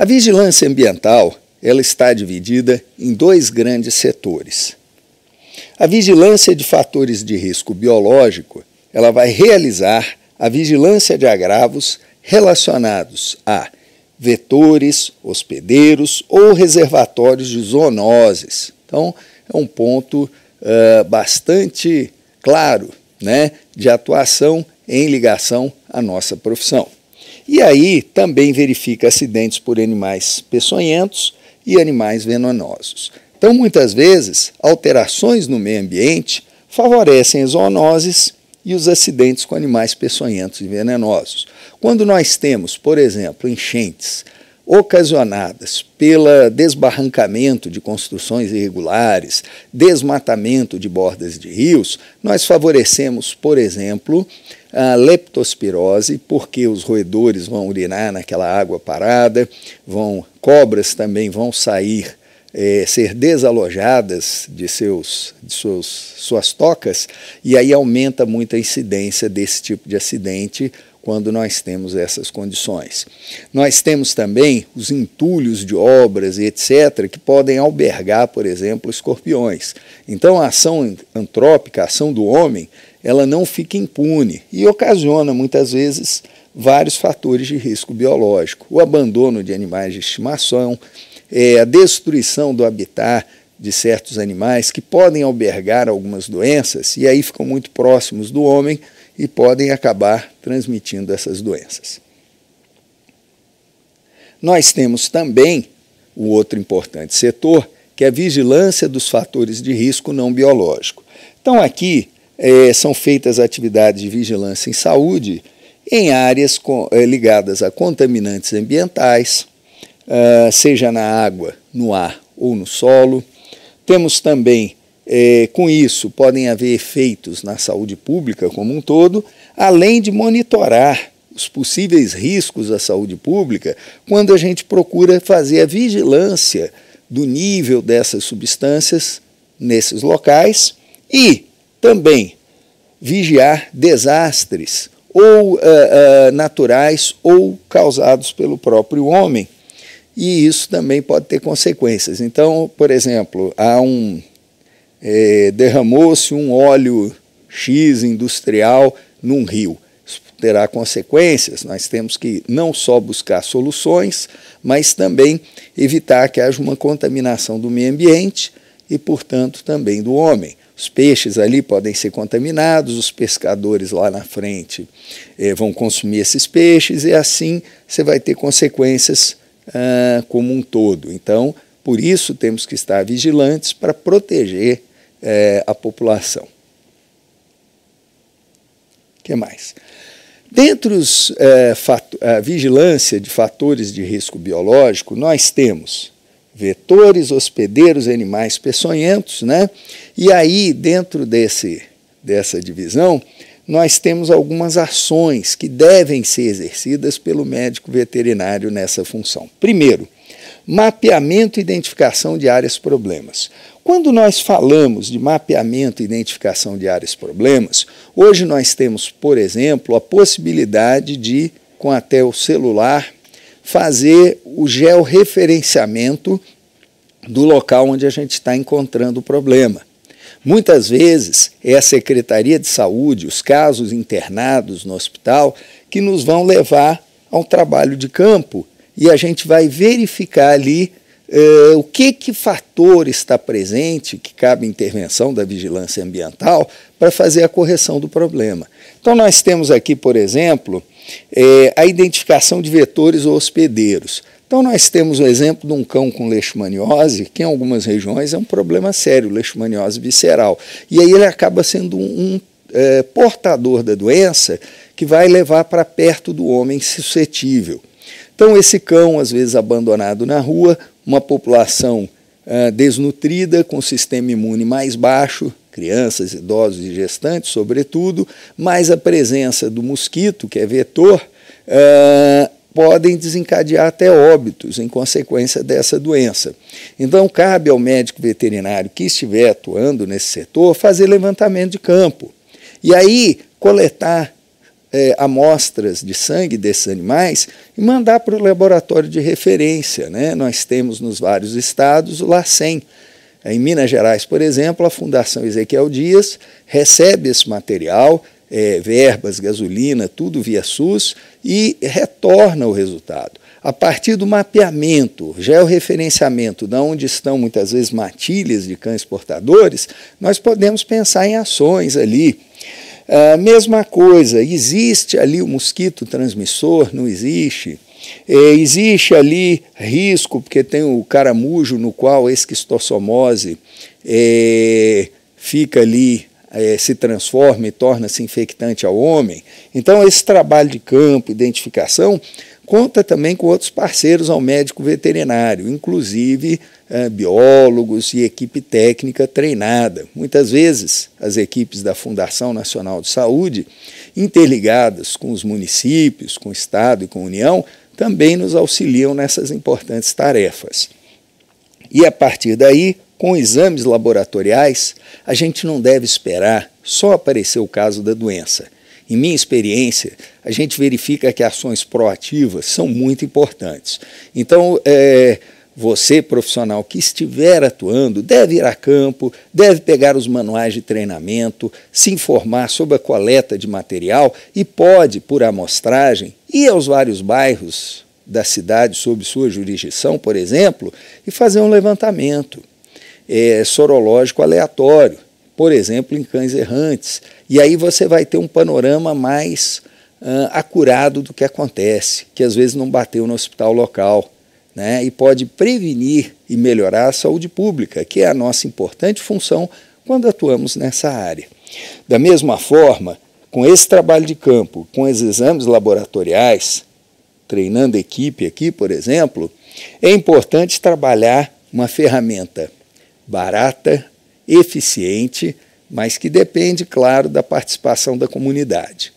A vigilância ambiental ela está dividida em dois grandes setores. A vigilância de fatores de risco biológico ela vai realizar a vigilância de agravos relacionados a vetores, hospedeiros ou reservatórios de zoonoses. Então, é um ponto uh, bastante claro né, de atuação em ligação à nossa profissão. E aí também verifica acidentes por animais peçonhentos e animais venenosos. Então, muitas vezes, alterações no meio ambiente favorecem as zoonoses e os acidentes com animais peçonhentos e venenosos. Quando nós temos, por exemplo, enchentes ocasionadas pelo desbarrancamento de construções irregulares, desmatamento de bordas de rios, nós favorecemos, por exemplo, a leptospirose, porque os roedores vão urinar naquela água parada, vão cobras também vão sair, é, ser desalojadas de, seus, de seus, suas tocas, e aí aumenta muito a incidência desse tipo de acidente quando nós temos essas condições. Nós temos também os entulhos de obras e etc., que podem albergar, por exemplo, escorpiões. Então, a ação antrópica, a ação do homem, ela não fica impune e ocasiona muitas vezes vários fatores de risco biológico, o abandono de animais de estimação, é, a destruição do habitat de certos animais que podem albergar algumas doenças e aí ficam muito próximos do homem e podem acabar transmitindo essas doenças. Nós temos também o um outro importante setor, que é a vigilância dos fatores de risco não biológico. Então aqui é, são feitas atividades de vigilância em saúde em áreas com, é, ligadas a contaminantes ambientais, uh, seja na água, no ar ou no solo. Temos também, é, com isso, podem haver efeitos na saúde pública como um todo, além de monitorar os possíveis riscos à saúde pública quando a gente procura fazer a vigilância do nível dessas substâncias nesses locais e também vigiar desastres, ou uh, uh, naturais ou causados pelo próprio homem. E isso também pode ter consequências. Então, por exemplo, há um é, derramou-se um óleo X industrial num rio. Isso terá consequências. Nós temos que não só buscar soluções, mas também evitar que haja uma contaminação do meio ambiente e, portanto, também do homem. Os peixes ali podem ser contaminados, os pescadores lá na frente eh, vão consumir esses peixes e assim você vai ter consequências ah, como um todo. Então, por isso temos que estar vigilantes para proteger eh, a população. O que mais? Dentre os, eh, a vigilância de fatores de risco biológico, nós temos vetores, hospedeiros, animais peçonhentos, né? E aí, dentro desse, dessa divisão, nós temos algumas ações que devem ser exercidas pelo médico veterinário nessa função. Primeiro, mapeamento e identificação de áreas problemas. Quando nós falamos de mapeamento e identificação de áreas problemas, hoje nós temos, por exemplo, a possibilidade de, com até o celular, fazer o georreferenciamento do local onde a gente está encontrando o problema. Muitas vezes é a Secretaria de Saúde, os casos internados no hospital, que nos vão levar ao trabalho de campo e a gente vai verificar ali é, o que, que fator está presente que cabe intervenção da vigilância ambiental para fazer a correção do problema. Então, nós temos aqui, por exemplo, é, a identificação de vetores ou hospedeiros. Então, nós temos o exemplo de um cão com leishmaniose, que em algumas regiões é um problema sério, leishmaniose visceral. E aí ele acaba sendo um, um é, portador da doença que vai levar para perto do homem suscetível. Então, esse cão, às vezes abandonado na rua, uma população uh, desnutrida, com sistema imune mais baixo, crianças, idosos e gestantes, sobretudo, mas a presença do mosquito, que é vetor, uh, podem desencadear até óbitos em consequência dessa doença. Então, cabe ao médico veterinário que estiver atuando nesse setor fazer levantamento de campo e aí coletar é, amostras de sangue desses animais e mandar para o laboratório de referência. Né? Nós temos nos vários estados o LACEN. Em Minas Gerais, por exemplo, a Fundação Ezequiel Dias recebe esse material, é, verbas, gasolina, tudo via SUS, e retorna o resultado. A partir do mapeamento, georreferenciamento, de onde estão muitas vezes matilhas de cães portadores, nós podemos pensar em ações ali ah, mesma coisa, existe ali o mosquito transmissor? Não existe. É, existe ali risco, porque tem o caramujo no qual a esquistossomose é, fica ali, é, se transforma e torna-se infectante ao homem. Então, esse trabalho de campo, identificação, conta também com outros parceiros ao médico veterinário, inclusive eh, biólogos e equipe técnica treinada. Muitas vezes, as equipes da Fundação Nacional de Saúde, interligadas com os municípios, com o Estado e com a União, também nos auxiliam nessas importantes tarefas. E a partir daí, com exames laboratoriais, a gente não deve esperar só aparecer o caso da doença em minha experiência, a gente verifica que ações proativas são muito importantes. Então, é, você, profissional que estiver atuando, deve ir a campo, deve pegar os manuais de treinamento, se informar sobre a coleta de material e pode, por amostragem, ir aos vários bairros da cidade sob sua jurisdição, por exemplo, e fazer um levantamento é, sorológico aleatório por exemplo, em cães errantes. E aí você vai ter um panorama mais uh, acurado do que acontece, que às vezes não bateu no hospital local. Né, e pode prevenir e melhorar a saúde pública, que é a nossa importante função quando atuamos nessa área. Da mesma forma, com esse trabalho de campo, com os exames laboratoriais, treinando equipe aqui, por exemplo, é importante trabalhar uma ferramenta barata, eficiente, mas que depende, claro, da participação da comunidade,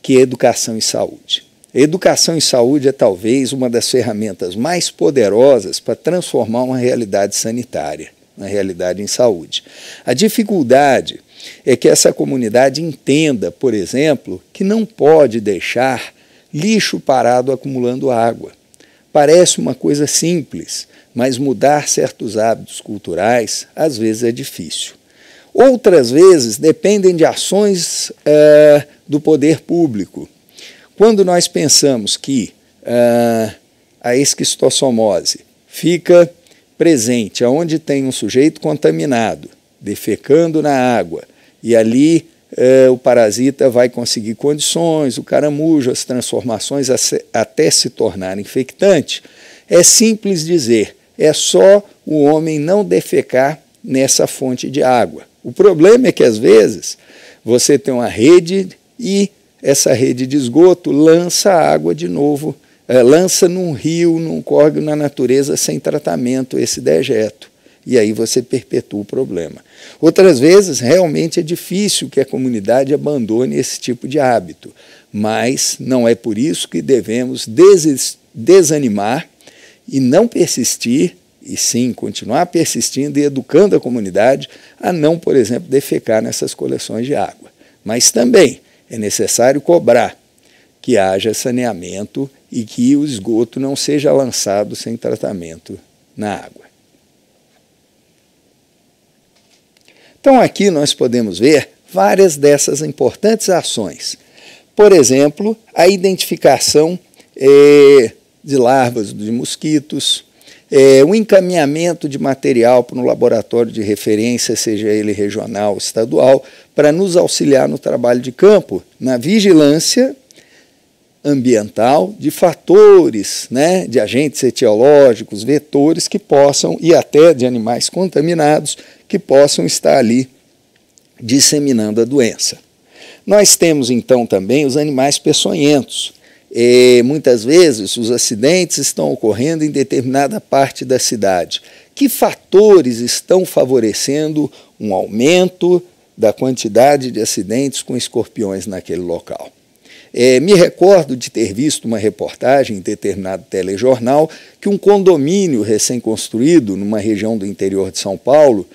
que é educação e saúde. Educação e saúde é talvez uma das ferramentas mais poderosas para transformar uma realidade sanitária na realidade em saúde. A dificuldade é que essa comunidade entenda, por exemplo, que não pode deixar lixo parado acumulando água. Parece uma coisa simples, mas mudar certos hábitos culturais às vezes é difícil. Outras vezes dependem de ações eh, do poder público. Quando nós pensamos que eh, a esquistossomose fica presente aonde tem um sujeito contaminado, defecando na água, e ali eh, o parasita vai conseguir condições, o caramujo, as transformações até se tornar infectante, é simples dizer é só o homem não defecar nessa fonte de água. O problema é que às vezes você tem uma rede e essa rede de esgoto lança a água de novo, é, lança num rio, num córrego, na natureza sem tratamento esse dejeto. E aí você perpetua o problema. Outras vezes, realmente é difícil que a comunidade abandone esse tipo de hábito, mas não é por isso que devemos desanimar e não persistir, e sim continuar persistindo e educando a comunidade a não, por exemplo, defecar nessas coleções de água. Mas também é necessário cobrar que haja saneamento e que o esgoto não seja lançado sem tratamento na água. Então, aqui nós podemos ver várias dessas importantes ações. Por exemplo, a identificação é, de larvas de mosquitos, é, o encaminhamento de material para um laboratório de referência, seja ele regional ou estadual, para nos auxiliar no trabalho de campo, na vigilância ambiental de fatores, né, de agentes etiológicos, vetores que possam, e até de animais contaminados, que possam estar ali disseminando a doença. Nós temos então também os animais peçonhentos, e, muitas vezes os acidentes estão ocorrendo em determinada parte da cidade. Que fatores estão favorecendo um aumento da quantidade de acidentes com escorpiões naquele local? É, me recordo de ter visto uma reportagem em determinado telejornal que um condomínio recém-construído numa região do interior de São Paulo,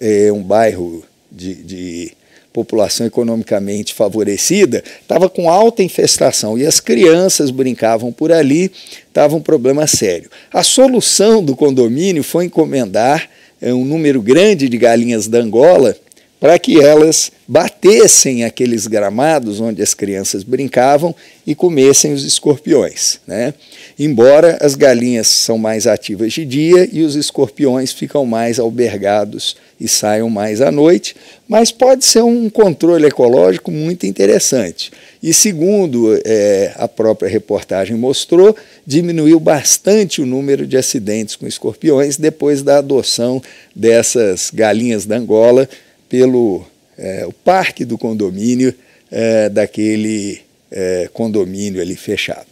é, é um bairro de, de população economicamente favorecida, estava com alta infestação e as crianças brincavam por ali, estava um problema sério. A solução do condomínio foi encomendar eh, um número grande de galinhas da Angola para que elas batessem aqueles gramados onde as crianças brincavam e comessem os escorpiões. Né? Embora as galinhas são mais ativas de dia e os escorpiões ficam mais albergados e saiam mais à noite, mas pode ser um controle ecológico muito interessante. E segundo é, a própria reportagem mostrou, diminuiu bastante o número de acidentes com escorpiões depois da adoção dessas galinhas da Angola pelo é, o parque do condomínio é, daquele é, condomínio ali fechado.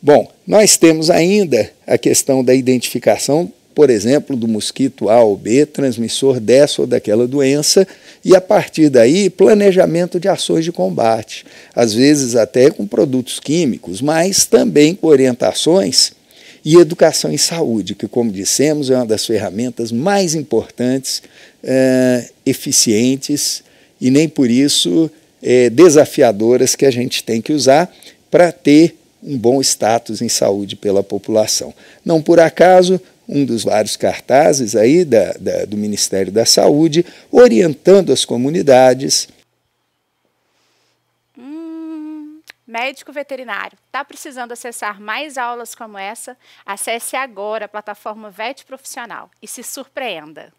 Bom, nós temos ainda a questão da identificação, por exemplo, do mosquito A ou B, transmissor dessa ou daquela doença, e a partir daí, planejamento de ações de combate, às vezes até com produtos químicos, mas também com orientações e educação e saúde, que, como dissemos, é uma das ferramentas mais importantes, é, eficientes e nem por isso é, desafiadoras que a gente tem que usar para ter um bom status em saúde pela população. Não por acaso, um dos vários cartazes aí da, da, do Ministério da Saúde, orientando as comunidades médico veterinário, está precisando acessar mais aulas como essa? Acesse agora a plataforma VET Profissional e se surpreenda!